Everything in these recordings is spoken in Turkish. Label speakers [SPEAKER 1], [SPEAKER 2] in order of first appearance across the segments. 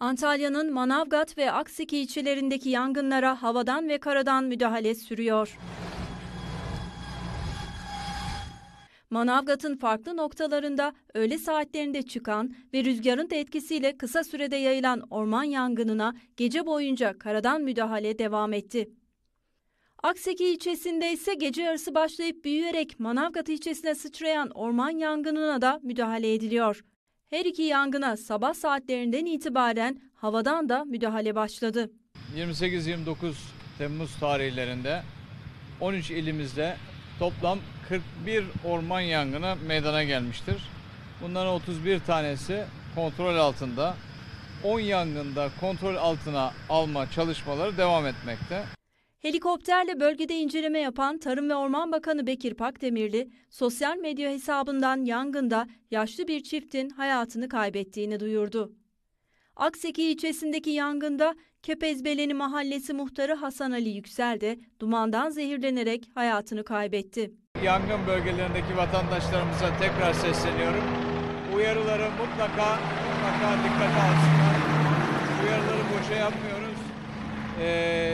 [SPEAKER 1] Antalya'nın Manavgat ve Aksiki ilçelerindeki yangınlara havadan ve karadan müdahale sürüyor. Manavgat'ın farklı noktalarında öğle saatlerinde çıkan ve rüzgarın da etkisiyle kısa sürede yayılan orman yangınına gece boyunca karadan müdahale devam etti. Akseki ilçesinde ise gece yarısı başlayıp büyüyerek Manavgat ilçesine sıçrayan orman yangınına da müdahale ediliyor. Her iki yangına sabah saatlerinden itibaren havadan da müdahale başladı.
[SPEAKER 2] 28-29 Temmuz tarihlerinde 13 ilimizde toplam 41 orman yangını meydana gelmiştir. Bunların 31 tanesi kontrol altında. 10 yangında kontrol altına alma çalışmaları devam etmekte.
[SPEAKER 1] Helikopterle bölgede inceleme yapan Tarım ve Orman Bakanı Bekir Pakdemirli, sosyal medya hesabından yangında yaşlı bir çiftin hayatını kaybettiğini duyurdu. Akseki ilçesindeki yangında Kepezbeleni Mahallesi muhtarı Hasan Ali Yüksel de dumandan zehirlenerek hayatını kaybetti.
[SPEAKER 2] Yangın bölgelerindeki vatandaşlarımıza tekrar sesleniyorum. Uyarıları mutlaka
[SPEAKER 1] mutlaka dikkate alsınlar.
[SPEAKER 2] Uyarıları boşa yapmıyoruz. Ee,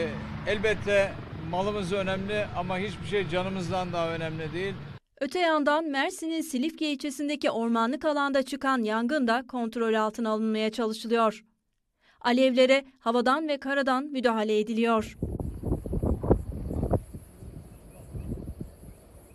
[SPEAKER 2] Elbette malımız önemli ama hiçbir şey canımızdan daha önemli değil.
[SPEAKER 1] Öte yandan Mersin'in Silifke ilçesindeki ormanlık alanda çıkan yangın da kontrol altına alınmaya çalışılıyor. Alevlere havadan ve karadan müdahale ediliyor.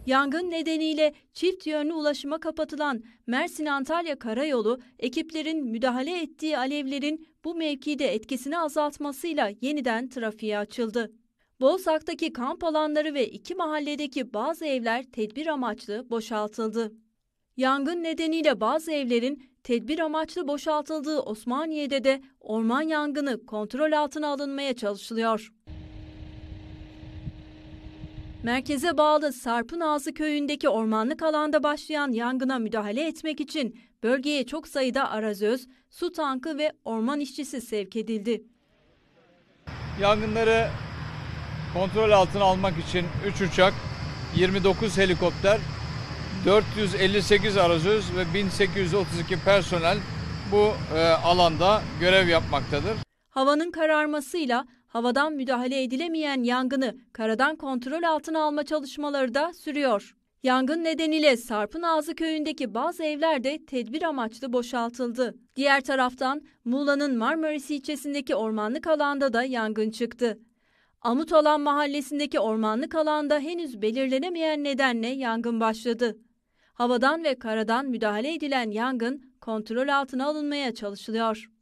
[SPEAKER 1] Yangın nedeniyle çift yönlü ulaşıma kapatılan Mersin-Antalya karayolu ekiplerin müdahale ettiği alevlerin bu mevkide etkisini azaltmasıyla yeniden trafiğe açıldı. Bolsak'taki kamp alanları ve iki mahalledeki bazı evler tedbir amaçlı boşaltıldı. Yangın nedeniyle bazı evlerin tedbir amaçlı boşaltıldığı Osmaniye'de de orman yangını kontrol altına alınmaya çalışılıyor. Merkeze bağlı Sarpın Ağzı köyündeki ormanlık alanda başlayan yangına müdahale etmek için bölgeye çok sayıda arazöz, su tankı ve orman işçisi sevk edildi.
[SPEAKER 2] Yangınları kontrol altına almak için 3 uçak, 29 helikopter, 458 arazöz ve 1832 personel bu e, alanda görev yapmaktadır.
[SPEAKER 1] Havanın kararmasıyla havadan müdahale edilemeyen yangını karadan kontrol altına alma çalışmaları da sürüyor. Yangın nedeniyle Sarpın Ağzı köyündeki bazı evler de tedbir amaçlı boşaltıldı. Diğer taraftan Muğla'nın Marmaris ilçesindeki ormanlık alanda da yangın çıktı. Amutolan mahallesindeki ormanlık alanda henüz belirlenemeyen nedenle yangın başladı. Havadan ve karadan müdahale edilen yangın kontrol altına alınmaya çalışılıyor.